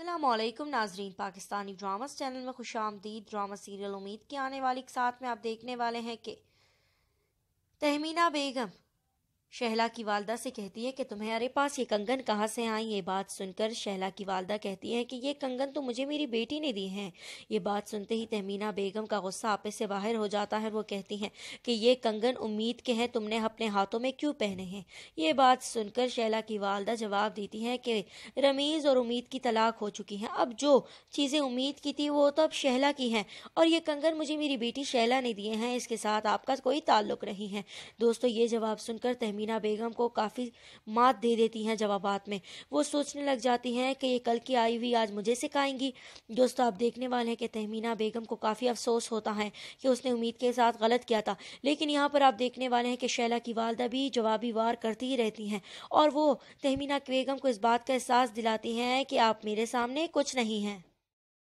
असलम नाजरीन Pakistani dramas channel में खुश आमदीद ड्रामा सीरियल उम्मीद के आने वाली के साथ में आप देखने वाले हैं कि तहमीना बेगम शहला की वालदा से कहती है कि तुम्हारे पास ये कंगन कहाँ से आई ये बात सुनकर शहला की वालदा कहती है कि ये कंगन तो मुझे मेरी बेटी ने दी है ये बात सुनते ही तहमीना बेगम का गुस्सा आपे से बाहर हो जाता है वो कहती हैं कि ये कंगन उम्मीद के हैं तुमने अपने हाथों में क्यों पहने हैं ये बात सुनकर शहला की वालदा जवाब देती है कि रमीज़ और उम्मीद की तलाक हो चुकी है अब जो चीज़ें उम्मीद की थी वो तो अब शहला की हैं और ये कंगन मुझे मेरी बेटी शहला ने दिए हैं इसके साथ आपका कोई ताल्लुक नहीं है दोस्तों ये जवाब सुनकर तहमी मीना बेगम को काफ़ी मात दे देती हैं जवाब में वो सोचने लग जाती हैं कि ये कल की आई हुई आज मुझे सिखाएंगी दोस्तों आप देखने वाले हैं कि तहमीना बेगम को काफ़ी अफसोस होता है कि उसने उम्मीद के साथ गलत किया था लेकिन यहाँ पर आप देखने वाले हैं कि शैला की वालदा भी जवाबी वार करती ही रहती हैं और वो तहमीना बेगम को इस बात का एहसास दिलाती हैं कि आप मेरे सामने कुछ नहीं हैं